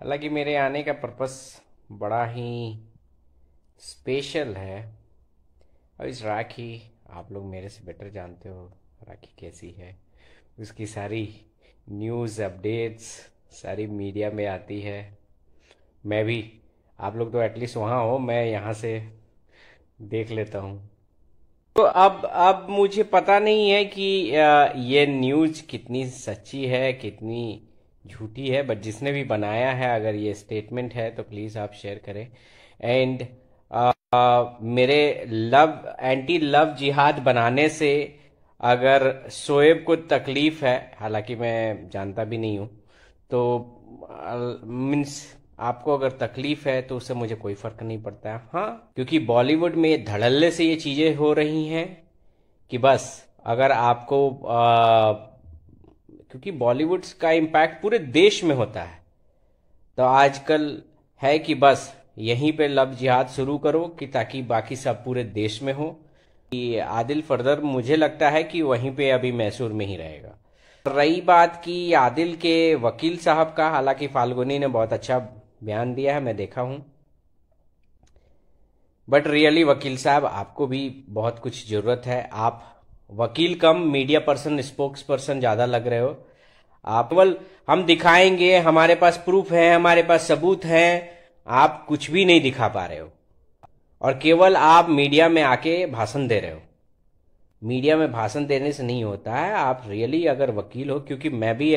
हालांकि मेरे आने का पर्पस बड़ा ही स्पेशल है और इस राखी आप लोग मेरे से बेटर जानते हो राखी कैसी है उसकी सारी न्यूज़ अपडेट्स सारी मीडिया में आती है मैं भी आप लोग तो एटलीस्ट वहाँ हो मैं यहाँ से देख लेता हूँ तो अब अब मुझे पता नहीं है कि ये न्यूज कितनी सच्ची है कितनी झूठी है बट जिसने भी बनाया है अगर ये स्टेटमेंट है तो प्लीज़ आप शेयर करें एंड uh, मेरे लव एंटी लव जिहाद बनाने से अगर शोएब को तकलीफ़ है हालांकि मैं जानता भी नहीं हूं तो मीन्स uh, आपको अगर तकलीफ है तो उससे मुझे कोई फर्क नहीं पड़ता है हाँ क्योंकि बॉलीवुड में धड़ल्ले से ये चीज़ें हो रही हैं कि बस अगर आपको आ, uh, क्योंकि बॉलीवुड का इम्पैक्ट पूरे देश में होता है तो आजकल है कि बस यहीं पे लव जिहाद शुरू करो कि ताकि बाकी सब पूरे देश में हो कि आदिल फर्दर मुझे लगता है कि वहीं पे अभी मैसूर में ही रहेगा रही बात की आदिल के वकील साहब का हालांकि फाल्गुनी ने बहुत अच्छा बयान दिया है मैं देखा हूं बट रियली वकील साहब आपको भी बहुत कुछ ज़रूरत है आप वकील cum media person spokesperson ज़्यादा लग रहे हो आप केवल हम दिखाएंगे हमारे पास प्रूफ है हमारे पास सबूत है आप कुछ भी नहीं दिखा पा रहे हो और केवल आप मीडिया में आके भाषण दे रहे हो मीडिया में भाषण देने से नहीं होता है आप रियली अगर वकील हो क्योंकि मैं भी